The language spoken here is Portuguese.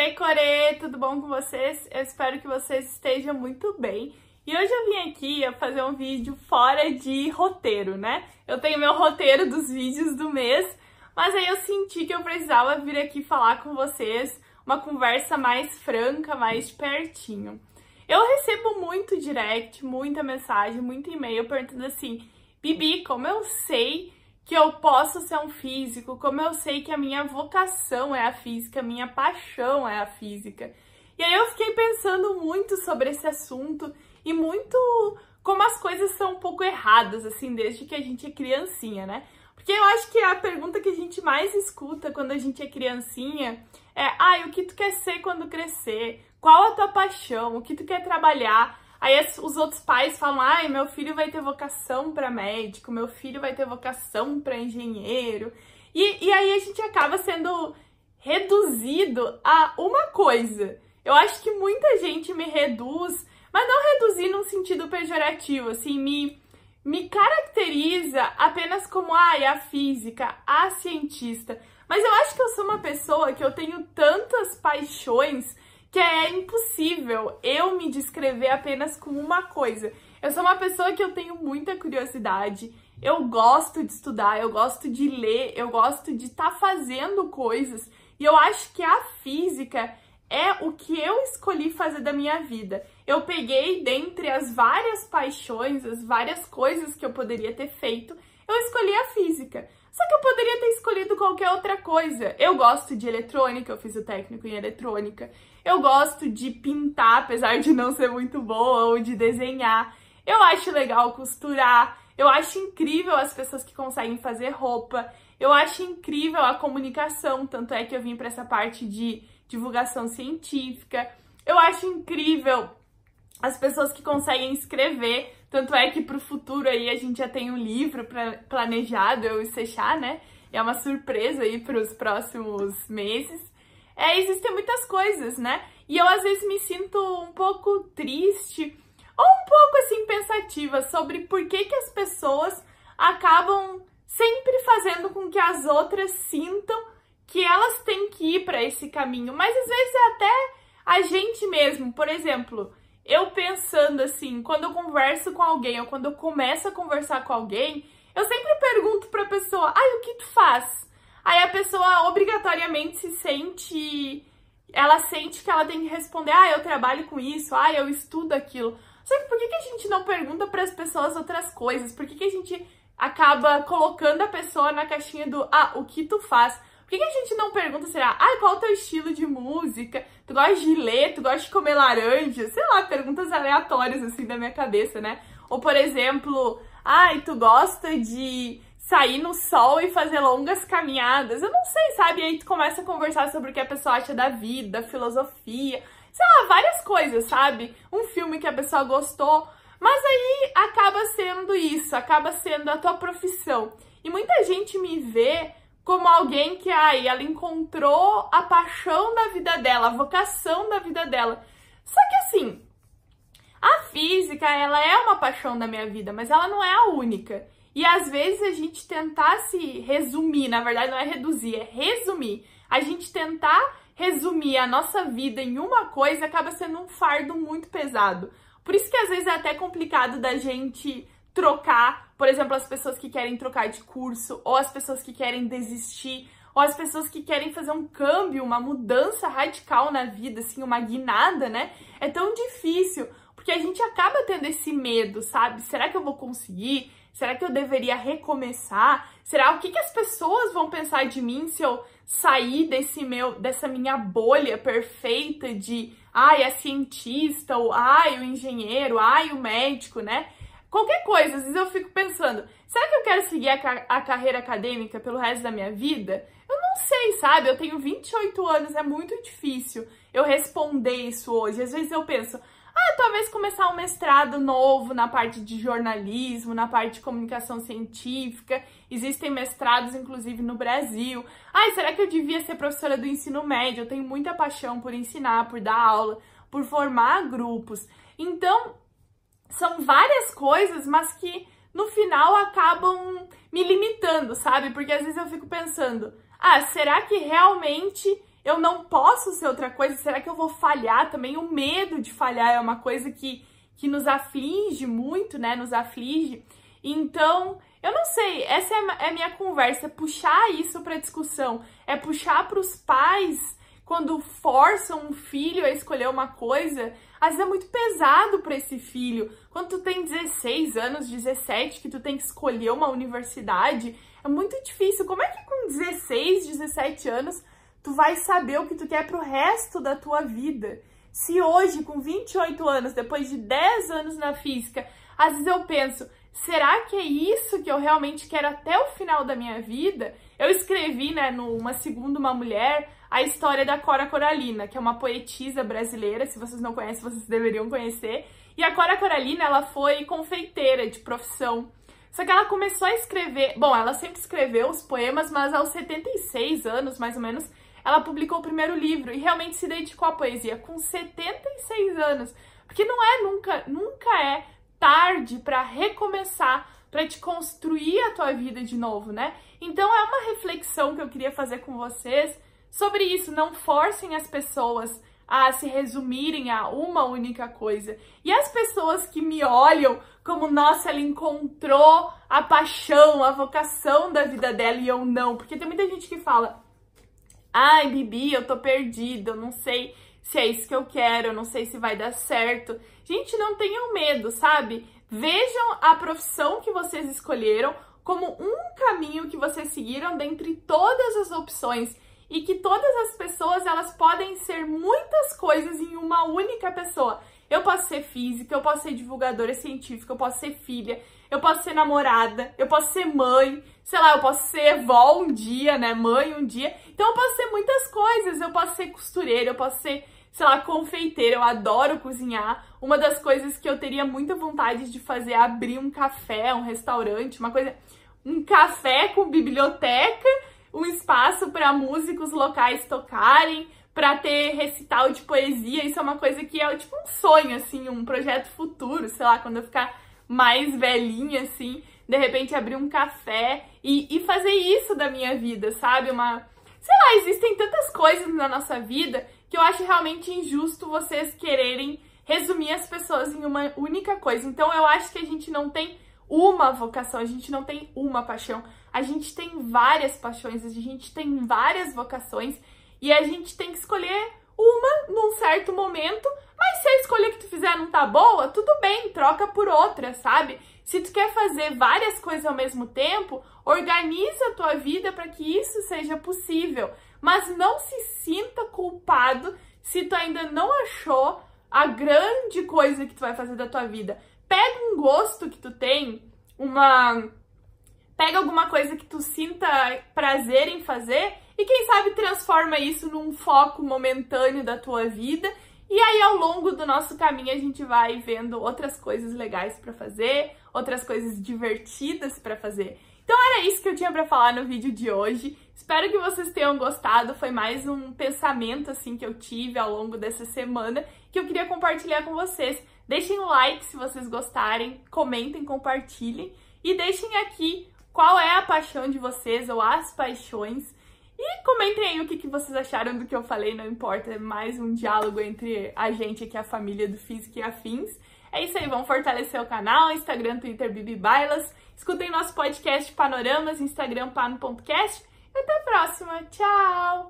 Core Core, tudo bom com vocês? Eu espero que vocês estejam muito bem. E hoje eu vim aqui a fazer um vídeo fora de roteiro, né? Eu tenho meu roteiro dos vídeos do mês, mas aí eu senti que eu precisava vir aqui falar com vocês uma conversa mais franca, mais de pertinho. Eu recebo muito direct, muita mensagem, muito e-mail perguntando assim, Bibi, como eu sei que eu posso ser um físico, como eu sei que a minha vocação é a física, a minha paixão é a física. E aí eu fiquei pensando muito sobre esse assunto e muito como as coisas são um pouco erradas, assim, desde que a gente é criancinha, né? Porque eu acho que a pergunta que a gente mais escuta quando a gente é criancinha é: ai, ah, o que tu quer ser quando crescer? Qual a tua paixão? O que tu quer trabalhar? Aí os outros pais falam: "Ai, meu filho vai ter vocação para médico, meu filho vai ter vocação para engenheiro". E, e aí a gente acaba sendo reduzido a uma coisa. Eu acho que muita gente me reduz, mas não reduzir num sentido pejorativo, assim, me me caracteriza apenas como ai, a física, a cientista. Mas eu acho que eu sou uma pessoa que eu tenho tantas paixões que é impossível eu me descrever apenas com uma coisa. Eu sou uma pessoa que eu tenho muita curiosidade, eu gosto de estudar, eu gosto de ler, eu gosto de estar tá fazendo coisas e eu acho que a física é o que eu escolhi fazer da minha vida. Eu peguei dentre as várias paixões, as várias coisas que eu poderia ter feito, eu escolhi a física. Só que eu poderia ter escolhido qualquer outra coisa. Eu gosto de eletrônica, eu fiz o técnico em eletrônica. Eu gosto de pintar, apesar de não ser muito boa, ou de desenhar. Eu acho legal costurar. Eu acho incrível as pessoas que conseguem fazer roupa. Eu acho incrível a comunicação, tanto é que eu vim para essa parte de divulgação científica. Eu acho incrível as pessoas que conseguem escrever. Tanto é que pro futuro aí a gente já tem um livro pra, planejado, eu e Sechá, né? E é uma surpresa aí pros próximos meses. É, existem muitas coisas, né? E eu às vezes me sinto um pouco triste ou um pouco assim pensativa sobre por que, que as pessoas acabam sempre fazendo com que as outras sintam que elas têm que ir para esse caminho, mas às vezes é até a gente mesmo. Por exemplo, eu pensando assim, quando eu converso com alguém ou quando eu começo a conversar com alguém, eu sempre pergunto pra pessoa, ai, ah, o que tu faz? Aí a pessoa obrigatoriamente se sente. Ela sente que ela tem que responder, ah, eu trabalho com isso, ah, eu estudo aquilo. Só que por que, que a gente não pergunta para as pessoas outras coisas? Por que, que a gente acaba colocando a pessoa na caixinha do, ah, o que tu faz? Por que a gente não pergunta, será, ah, qual é o teu estilo de música? Tu gosta de ler? Tu gosta de comer laranja? Sei lá, perguntas aleatórias, assim, da minha cabeça, né? Ou, por exemplo, ai, tu gosta de sair no sol e fazer longas caminhadas? Eu não sei, sabe? E Aí tu começa a conversar sobre o que a pessoa acha da vida, filosofia, sei lá, várias coisas, sabe? Um filme que a pessoa gostou. Mas aí acaba sendo isso, acaba sendo a tua profissão. E muita gente me vê como alguém que aí ela encontrou a paixão da vida dela, a vocação da vida dela. Só que assim, a física, ela é uma paixão da minha vida, mas ela não é a única. E às vezes a gente tentar se resumir, na verdade não é reduzir, é resumir. A gente tentar resumir a nossa vida em uma coisa acaba sendo um fardo muito pesado. Por isso que às vezes é até complicado da gente trocar por exemplo, as pessoas que querem trocar de curso, ou as pessoas que querem desistir, ou as pessoas que querem fazer um câmbio, uma mudança radical na vida, assim, uma guinada, né? É tão difícil, porque a gente acaba tendo esse medo, sabe? Será que eu vou conseguir? Será que eu deveria recomeçar? Será o que, que as pessoas vão pensar de mim se eu sair desse meu, dessa minha bolha perfeita de ai, ah, é a cientista, ou ai, ah, o engenheiro, ai, ah, o médico, né? Qualquer coisa, às vezes eu fico pensando, será que eu quero seguir a, ca a carreira acadêmica pelo resto da minha vida? Eu não sei, sabe? Eu tenho 28 anos, é muito difícil eu responder isso hoje. Às vezes eu penso, ah, talvez começar um mestrado novo na parte de jornalismo, na parte de comunicação científica. Existem mestrados, inclusive, no Brasil. Ah, será que eu devia ser professora do ensino médio? Eu tenho muita paixão por ensinar, por dar aula, por formar grupos. Então, são várias coisas, mas que no final acabam me limitando, sabe? Porque às vezes eu fico pensando, ah, será que realmente eu não posso ser outra coisa? Será que eu vou falhar também? O medo de falhar é uma coisa que, que nos aflige muito, né? Nos aflige. Então, eu não sei, essa é a é minha conversa, é puxar isso para discussão, é puxar para os pais quando forçam um filho a escolher uma coisa, às vezes é muito pesado para esse filho. Quando tu tem 16 anos, 17, que tu tem que escolher uma universidade, é muito difícil. Como é que com 16, 17 anos, tu vai saber o que tu quer pro resto da tua vida? Se hoje, com 28 anos, depois de 10 anos na física, às vezes eu penso, será que é isso que eu realmente quero até o final da minha vida? Eu escrevi, né, numa segunda uma mulher, a história da Cora Coralina, que é uma poetisa brasileira, se vocês não conhecem, vocês deveriam conhecer. E a Cora Coralina, ela foi confeiteira de profissão. Só que ela começou a escrever, bom, ela sempre escreveu os poemas, mas aos 76 anos, mais ou menos, ela publicou o primeiro livro e realmente se dedicou à poesia com 76 anos. Porque não é nunca, nunca é tarde para recomeçar, para te construir a tua vida de novo, né? Então é uma reflexão que eu queria fazer com vocês sobre isso. Não forcem as pessoas a se resumirem a uma única coisa. E as pessoas que me olham como, nossa, ela encontrou a paixão, a vocação da vida dela e eu não. Porque tem muita gente que fala, ai, Bibi, eu tô perdida, eu não sei se é isso que eu quero, eu não sei se vai dar certo. Gente, não tenham medo, sabe? Vejam a profissão que vocês escolheram como um caminho que vocês seguiram dentre todas as opções e que todas as pessoas elas podem ser muitas coisas em uma única pessoa. Eu posso ser física, eu posso ser divulgadora científica, eu posso ser filha, eu posso ser namorada, eu posso ser mãe, sei lá, eu posso ser vó um dia, né? Mãe um dia. Então eu posso ser muitas coisas, eu posso ser costureira, eu posso ser, sei lá, confeiteira, eu adoro cozinhar. Uma das coisas que eu teria muita vontade de fazer é abrir um café, um restaurante, uma coisa. Um café com biblioteca um espaço para músicos locais tocarem, para ter recital de poesia. Isso é uma coisa que é tipo um sonho, assim, um projeto futuro, sei lá, quando eu ficar mais velhinha, assim, de repente abrir um café e, e fazer isso da minha vida, sabe? Uma. Sei lá, existem tantas coisas na nossa vida que eu acho realmente injusto vocês quererem resumir as pessoas em uma única coisa. Então eu acho que a gente não tem uma vocação, a gente não tem uma paixão, a gente tem várias paixões, a gente tem várias vocações e a gente tem que escolher uma num certo momento, mas se a escolha que tu fizer não tá boa, tudo bem, troca por outra, sabe? Se tu quer fazer várias coisas ao mesmo tempo, organiza a tua vida para que isso seja possível, mas não se sinta culpado se tu ainda não achou a grande coisa que tu vai fazer da tua vida pega um gosto que tu tem, uma pega alguma coisa que tu sinta prazer em fazer e quem sabe transforma isso num foco momentâneo da tua vida. E aí ao longo do nosso caminho a gente vai vendo outras coisas legais para fazer, outras coisas divertidas para fazer. Então era isso que eu tinha para falar no vídeo de hoje. Espero que vocês tenham gostado. Foi mais um pensamento assim que eu tive ao longo dessa semana que eu queria compartilhar com vocês. Deixem o like se vocês gostarem, comentem, compartilhem e deixem aqui qual é a paixão de vocês ou as paixões. E comentem aí o que, que vocês acharam do que eu falei, não importa, é mais um diálogo entre a gente aqui, a família do Físico e Afins. É isso aí, vamos fortalecer o canal, Instagram, Twitter, Bibi Bailas. Escutem nosso podcast Panoramas, Instagram pano.cast. E até a próxima. Tchau!